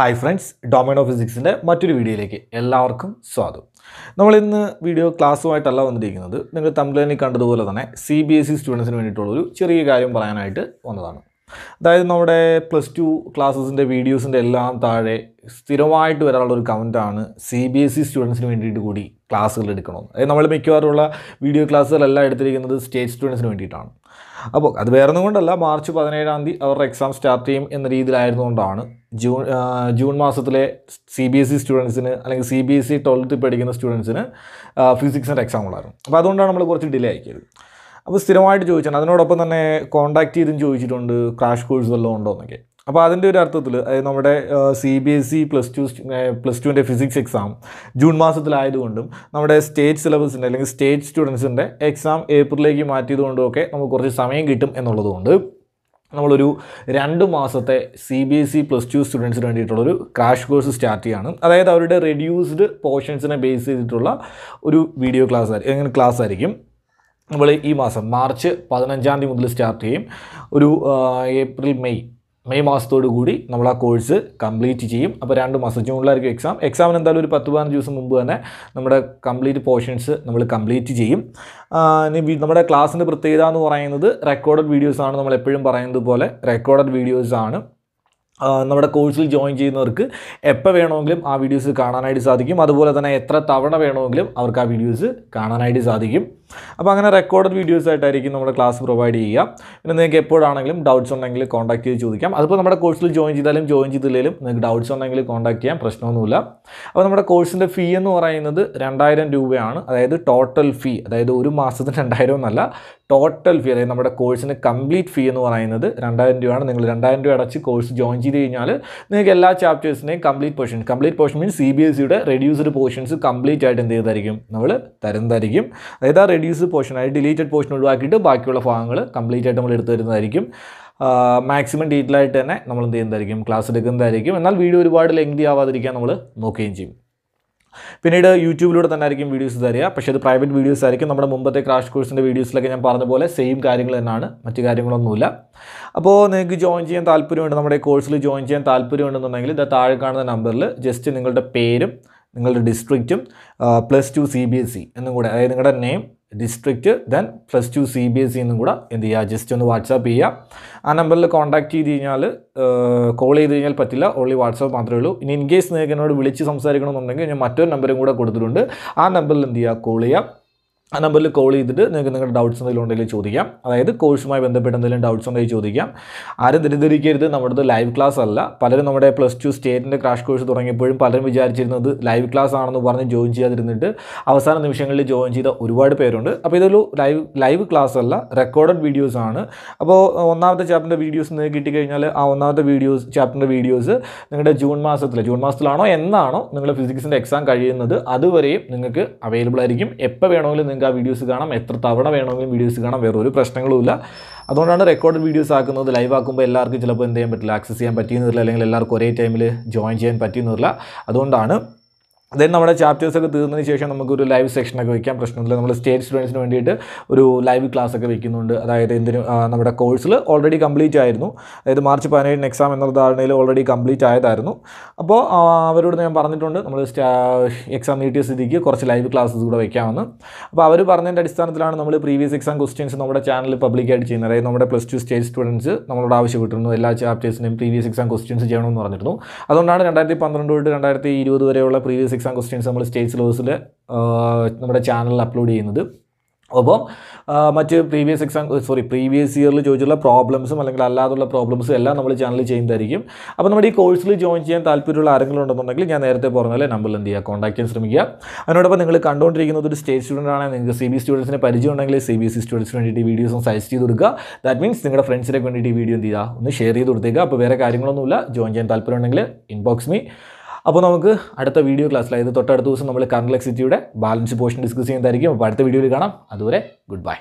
hi friends ഡൊമൈനോ ഫിസിക്സിൻ്റെ മറ്റൊരു വീഡിയോയിലേക്ക് എല്ലാവർക്കും സ്വാഗതം നമ്മൾ ഇന്ന് വീഡിയോ ക്ലാസ്സുമായിട്ടല്ല വന്നിരിക്കുന്നത് നിങ്ങൾ തമ്പ്ലൈനിൽ കണ്ടതുപോലെ തന്നെ സി ബി എസ് ഇ സ്റ്റുഡൻസിന് വേണ്ടിയിട്ടുള്ളൊരു ചെറിയ കാര്യം പറയാനായിട്ട് വന്നതാണ് അതായത് നമ്മുടെ പ്ലസ് ടു ക്ലാസ്സസിൻ്റെ വീഡിയോസിൻ്റെ എല്ലാം താഴെ സ്ഥിരമായിട്ട് വരാനുള്ള ഒരു കമൻറ്റാണ് സി ബി എസ് ഇ സ്റ്റുഡൻസിന് വേണ്ടിയിട്ട് കൂടി ക്ലാസ്സുകൾ എടുക്കണം അതായത് നമ്മൾ മിക്കവാറുമുള്ള വീഡിയോ ക്ലാസ്സുകളെല്ലാം എടുത്തിരിക്കുന്നത് സ്റ്റേറ്റ് സ്റ്റുഡൻസിന് വേണ്ടിയിട്ടാണ് അപ്പോൾ അത് വേറെ ഒന്നും കൊണ്ടല്ല മാർച്ച് പതിനേഴാം തീയതി അവരുടെ എക്സാം സ്റ്റാർട്ട് ചെയ്യും എന്ന രീതിയിലായിരുന്നുകൊണ്ടാണ് ജൂൺ ജൂൺ മാസത്തിലെ സി ബി എസ് ഇ സ്റ്റുഡൻസിന് അല്ലെങ്കിൽ C B S E twelfth പഠിക്കുന്ന സ്റ്റുഡൻസിന് ഫിസിക്സിൻ്റെ എക്സാം ഉള്ളായിരുന്നു അപ്പോൾ അതുകൊണ്ടാണ് നമ്മൾ കുറച്ച് ഡിലേ ആക്കിയത് അപ്പോൾ സ്ഥിരമായിട്ട് ചോദിച്ചാണ് അതിനോടൊപ്പം തന്നെ കോണ്ടാക്ട് ചെയ്തും ചോദിച്ചിട്ടുണ്ട് ക്രാഷ് കോഴ്സ് വല്ലതും ഉണ്ടോ എന്നൊക്കെ അപ്പോൾ അതിൻ്റെ ഒരു അർത്ഥത്തിൽ അതായത് നമ്മുടെ C B S E plus two plus ടുവിൻ്റെ ഫിസിക്സ് എക്സാം ജൂൺ മാസത്തിലായതുകൊണ്ടും നമ്മുടെ സ്റ്റേറ്റ് സിലബസിൻ്റെ അല്ലെങ്കിൽ സ്റ്റേറ്റ് സ്റ്റുഡൻസിൻ്റെ എക്സാം ഏപ്രിലേക്ക് മാറ്റിയതുകൊണ്ടും ഒക്കെ നമുക്ക് കുറച്ച് സമയം കിട്ടും എന്നുള്ളതുകൊണ്ട് നമ്മളൊരു രണ്ട് മാസത്തെ C B S E plus two സ്റ്റുഡൻസിന് വേണ്ടിയിട്ടുള്ളൊരു ക്രാഷ് കോഴ്സ് സ്റ്റാർട്ട് ചെയ്യാണ് അതായത് അവരുടെ റെഡ്യൂസ്ഡ് പോർഷൻസിനെ ബേസ് ചെയ്തിട്ടുള്ള ഒരു വീഡിയോ ക്ലാസ് ആയിരിക്കും ക്ലാസ് ആയിരിക്കും നമ്മൾ ഈ മാസം മാർച്ച് പതിനഞ്ചാം തീയതി മുതൽ സ്റ്റാർട്ട് ചെയ്യും ഒരു ഏപ്രിൽ മെയ് മെയ് മാസത്തോടു കൂടി നമ്മൾ ആ കോഴ്സ് കംപ്ലീറ്റ് ചെയ്യും അപ്പോൾ രണ്ട് മാസം ജൂണിലായിരിക്കും എക്സാം എക്സാമിന് എന്തായാലും ഒരു പത്ത് പതിനഞ്ച് ദിവസം മുമ്പ് തന്നെ നമ്മുടെ കംപ്ലീറ്റ് പോർഷൻസ് നമ്മൾ കംപ്ലീറ്റ് ചെയ്യും ഇനി നമ്മുടെ ക്ലാസ്സിൻ്റെ പ്രത്യേകത എന്ന് പറയുന്നത് റെക്കോർഡഡ് വീഡിയോസാണ് നമ്മൾ എപ്പോഴും പറയുന്നത് പോലെ റെക്കോർഡഡ് വീഡിയോസാണ് നമ്മുടെ കോഴ്സിൽ ജോയിൻ ചെയ്യുന്നവർക്ക് എപ്പോൾ വേണമെങ്കിലും ആ വീഡിയോസ് കാണാനായിട്ട് സാധിക്കും അതുപോലെ തന്നെ എത്ര തവണ വേണമെങ്കിലും അവർക്ക് ആ വീഡിയോസ് കാണാനായിട്ട് സാധിക്കും അപ്പോൾ അങ്ങനെ റെക്കോർഡഡ് വീഡിയോസ് ആയിട്ടായിരിക്കും നമ്മുടെ ക്ലാസ് പ്രൊവൈഡ് ചെയ്യുക പിന്നെ നിങ്ങൾക്ക് എപ്പോഴാണെങ്കിലും ഡൗട്ട്സ് ഉണ്ടെങ്കിൽ കോൺടാക്ട് ചെയ്ത് ചോദിക്കാം അതിപ്പോൾ നമ്മുടെ കോഴ്സിൽ ജോയിൻ ചെയ്താലും ജോയിൻ ചെയ്തില്ലെങ്കിലും നിങ്ങൾക്ക് ഡൗട്ട്സ് ഉണ്ടെങ്കിൽ കോൺടാക്ട് ചെയ്യാം പ്രശ്നമൊന്നുമില്ല അപ്പോൾ നമ്മുടെ കോഴ്സിൻ്റെ ഫീ എന്ന് പറയുന്നത് രണ്ടായിരം രൂപയാണ് അതായത് ടോട്ടൽ ഫീ അതായത് ഒരു മാസത്തിന് രണ്ടായിരം എന്നല്ല ടോട്ടൽ ഫീ അതായത് നമ്മുടെ കോഴ്സിന് കംപ്ലീറ്റ് ഫീ എന്ന് പറയുന്നത് രണ്ടായിരം രൂപയാണ് നിങ്ങൾ രണ്ടായിരം രൂപ അടച്ച് കോഴ്സ് ജോയിൻ ചെയ്ത് കഴിഞ്ഞാൽ നിങ്ങൾക്ക് എല്ലാ ചാപ്റ്റേഴ്സിനെയും complete portion complete portion means C B എസ് സിയുടെ റെഡ്യൂസ്ഡ് പോർഷൻസ് കംപ്ലീറ്റ് ആയിട്ട് എന്ത് ചെയ്തായിരിക്കും നമ്മൾ തരുന്നതായിരിക്കും അതായത് ആ റെഡ്യൂസ് പോർഷൻ അതായത് ഡിലീറ്റഡ് പോർഷൻ ഒഴിവാക്കിയിട്ട് ബാക്കിയുള്ള ഭാഗങ്ങൾ കംപ്ലീറ്റ് ആയിട്ട് നമ്മൾ എടുത്തു തരുന്നതായിരിക്കും മാക്സിമം ഡീറ്റെയിൽ ആയിട്ട് തന്നെ നമ്മൾ എന്ത് ചെയ്യുന്നതായിരിക്കും ക്ലാസ് എടുക്കുന്നതായിരിക്കും എന്നാൽ വീഡിയോ ഒരുപാട് ലെങ്തി ആവാതിരിക്കാൻ നമ്മൾ നോക്കുകയും ചെയ്യും പിന്നീട് യൂട്യൂബിലൂടെ തന്നെ ആയിരിക്കും വീഡിയോസ് തരിക പക്ഷേ അത് പ്രൈവറ്റ് വീഡിയോസ് ആയിരിക്കും നമ്മുടെ മുമ്പത്തെ ക്രാഷ് കോഴ്സിൻ്റെ വീഡിയോസിലൊക്കെ ഞാൻ പറഞ്ഞ പോലെ സെയിം കാര്യങ്ങൾ തന്നെയാണ് മറ്റു കാര്യങ്ങളൊന്നുമില്ല അപ്പോൾ നിങ്ങൾക്ക് ജോയിൻ ചെയ്യാൻ താല്പര്യമുണ്ട് നമ്മുടെ കോഴ്സിൽ ജോയിൻ ചെയ്യാൻ താല്പര്യമുണ്ടെന്നുണ്ടെങ്കിൽ ഇത് താഴെ കാണുന്ന നമ്പറിൽ ജസ്റ്റ് നിങ്ങളുടെ പേരും നിങ്ങളുടെ ഡിസ്ട്രിക്റ്റും plus two C B S C എന്നും കൂടെ അതായത് നിങ്ങളുടെ name district then plus two C B S സിന്നും കൂടെ എന്ത് ചെയ്യുക ജസ്റ്റ് ഒന്ന് വാട്സാപ്പ് ചെയ്യുക ആ നമ്പറിൽ കോൺടാക്ട് ചെയ്ത് കഴിഞ്ഞാൽ കോൾ ചെയ്ത് കഴിഞ്ഞാൽ പറ്റില്ല ഓൺലി വാട്സാപ്പ് മാത്രമേ ഉള്ളൂ ഇനി ഇൻ കേസ് നിങ്ങൾക്ക് എന്നോട് വിളിച്ച് സംസാരിക്കണമെന്നുണ്ടെങ്കിൽ ഞാൻ മറ്റൊരു നമ്പറും കൂടെ കൊടുത്തിട്ടുണ്ട് ആ നമ്പറിൽ എന്ത് ചെയ്യുക കോൾ ചെയ്യുക ആ നമ്പറിൽ കോൾ ചെയ്തിട്ട് നിങ്ങൾക്ക് നിങ്ങളുടെ ഡൗട്ട്സ് എന്തെങ്കിലും ഉണ്ടെങ്കിൽ ചോദിക്കാം അതായത് കോഴ്സുമായി ബന്ധപ്പെട്ട് എന്തെങ്കിലും ഡൗട്ട്സ് ഉണ്ടെങ്കിൽ ചോദിക്കാം ആരും തിരിതിരിക്കരുത് നമ്മുടെ ലൈവ് ക്ലാസ് അല്ല പലരും നമ്മുടെ പ്ലസ് ടു സ്റ്റേറ്റിൻ്റെ ക്രാഷ് കോഴ്സ് തുടങ്ങിയപ്പോഴും പലരും വിചാരിച്ചിരുന്നത് ലൈവ് ക്ലാസ് ആണെന്ന് പറഞ്ഞ് ജോയിൻ ചെയ്യാതിരുന്നിട്ട് അവസാന നിമിഷങ്ങളിൽ ജോയിൻ ചെയ്ത ഒരുപാട് പേരുണ്ട് അപ്പോൾ ഇതൊരു ലൈവ് ലൈവ് ക്ലാസ് അല്ല റെക്കോർഡഡ് വീഡിയോസ് ആണ് അപ്പോൾ ഒന്നാമത്തെ ചാപ്റ്ററിൻ്റെ വീഡിയോസ് നിങ്ങൾക്ക് കിട്ടിക്കഴിഞ്ഞാൽ ആ ഒന്നാമത്തെ വീഡിയോസ് ചാപ്റ്ററിൻ്റെ വീഡിയോസ് നിങ്ങളുടെ ജൂൺ മാസത്തിൽ ജൂൺ മാസത്തിലാണോ എന്നാണോ നിങ്ങളുടെ ഫിസിക്സിൻ്റെ എക്സാം കഴിയുന്നത് അതുവരെയും നിങ്ങൾക്ക് അവൈലബിൾ ആയിരിക്കും എപ്പോൾ വേണമെങ്കിലും നിങ്ങൾക്ക് ആ വീഡിയോസ് കാണാം എത്ര തവണ വേണമെങ്കിലും വീഡിയോസ് കാണാം വേറെ ഒരു പ്രശ്നങ്ങളുമില്ല അതുകൊണ്ടാണ് റെക്കോർഡ് വീഡിയോസ് ആക്കുന്നത് ലൈവ് ആക്കുമ്പോൾ എല്ലാവർക്കും ചിലപ്പോൾ എന്ത് ചെയ്യാൻ പറ്റില്ല ആക്സസ് ചെയ്യാൻ പറ്റിയെന്നില്ല അല്ലെങ്കിൽ എല്ലാവർക്കും ഒരേ ടൈമിൽ ജോയിൻ ചെയ്യാൻ പറ്റിയെന്നില്ല അതുകൊണ്ടാണ് ദെൻ നമ്മുടെ ചാപ്റ്റേഴ്സൊക്കെ തീർന്നതിന് ശേഷം നമുക്കൊരു ലൈവ് സെക്ഷനൊക്കെ വയ്ക്കാം പ്രശ്നമില്ല നമ്മൾ സ്റ്റേറ്റ് സ്റ്റുഡൻസിന് വേണ്ടിയിട്ട് ഒരു ലൈവ് ക്ലാസ് ഒക്കെ വെക്കുന്നുണ്ട് അതായത് എന്തിന് നമ്മുടെ കോഴ്സിൽ ഓൾറെഡി കംപ്ലീറ്റ് ആയിരുന്നു അതായത് മാർച്ച് പതിനേഴിന് എക്സാം എന്നുള്ള ധാരണയിൽ ഓൾറെഡി കംപ്ലീറ്റ് ആയതായിരുന്നു അപ്പോൾ അവരോട് ഞാൻ പറഞ്ഞിട്ടുണ്ട് നമ്മൾ എക്സാം നീട്ടിയ സ്ഥിതിക്ക് കുറച്ച് ലൈവ് ക്ലാസ്സസ് കൂടെ വയ്ക്കാമെന്ന് അപ്പോൾ അവർ പറഞ്ഞതിൻ്റെ അടിസ്ഥാനത്തിലാണ് നമ്മൾ പ്രീവിയസ് എക്സാം ക്വസ്റ്റ്യൻസ് നമ്മുടെ ചാനൽ പബ്ലിക്കായിട്ട് ചെയ്യുന്നത് അതായത് നമ്മുടെ പ്ലസ് ടു സ്റ്റേറ്റ് സ്റ്റുഡൻസ് നമ്മളോട് ആവശ്യപ്പെട്ടിരുന്നു എല്ലാ ചാപ്റ്റേഴ്സിനും പ്രീവിയസ് എക്സാം ക്വസ്റ്റ്യൻസ് ചെയ്യണമെന്ന് പറഞ്ഞിരുന്നു അതുകൊണ്ടാണ് രണ്ടായിരത്തി പന്ത്രണ്ട് തൊട്ട് രണ്ടായിരത്തി ഇരുപത് വരെയുള്ള പ്രീവിയസ് എക്സാം ക്വസ്റ്റ്യൻസ് നമ്മൾ സ്റ്റേറ്റ് സിലബസിൽ നമ്മുടെ ചാനലിൽ അപ്ലോഡ് ചെയ്യുന്നത് അപ്പം മറ്റ് പ്രീവിയസ് എക്സാം സോറി പ്രീവിയസ് ഇയറിൽ ചോദിച്ചുള്ള പ്രോബ്ലംസും അല്ലെങ്കിൽ അല്ലാതുള്ള പ്രോബ്ലംസും എല്ലാം നമ്മൾ ചാനലിൽ ചെയ്യുന്നതായിരിക്കും അപ്പോൾ നമ്മുടെ ഈ കോഴ്സിൽ ജോയിൻ ചെയ്യാൻ താല്പര്യമുള്ള ആരെങ്കിലും ഉണ്ടെന്നുണ്ടെങ്കിൽ ഞാൻ നേരത്തെ പറഞ്ഞാൽ നമ്മൾ എന്ത് ചെയ്യുക കോൺടാക്ട് ചെയ്യാൻ ശ്രമിക്കുക അതിനോടൊപ്പം നിങ്ങൾ കണ്ടുകൊണ്ടിരിക്കുന്നത് ഒരു സ്റ്റേറ്റ് സ്റ്റുഡൻ്റ് ആണെങ്കിൽ നിങ്ങൾക്ക് സി ബി സ്റ്റുഡൻസിന് പരിചയം ഉണ്ടെങ്കിൽ സി ബി എസ് സി സ്റ്റുഡൻസിന് വേണ്ടിയിട്ട് വീഡിയോസും സജസ്റ്റ് ചെയ്ത് കൊടുക്കുക ദാറ്റ് മീൻസ് നിങ്ങളുടെ ഫ്രണ്ട്സിനൊക്കെ വേണ്ടിയിട്ട് ഈ വീഡിയോ എന്ത് ചെയ്യുക ഒന്ന് ഷെയർ ചെയ്ത് കൊടുത്തേക്കുക അപ്പോൾ വേറെ കാര്യങ്ങളൊന്നുമില്ല ജോയിൻ ചെയ്യാൻ താല്പര്യം ഉണ്ടെങ്കിൽ ഇൻബോക്സ് മീ അപ്പോൾ നമുക്ക് അടുത്ത വീഡിയോ ക്ലാസ്സിൽ അതായത് തൊട്ടടുത്ത ദിവസം നമ്മൾ കറണ്ട് എക്സിറ്റിയുടെ ബാലൻസ് പോർഷൻ ഡിസ്കസ് ചെയ്യുന്നതായിരിക്കും അപ്പോൾ അടുത്ത വീഡിയോയിൽ കാണാം അതുവരെ ഗുഡ് ബൈ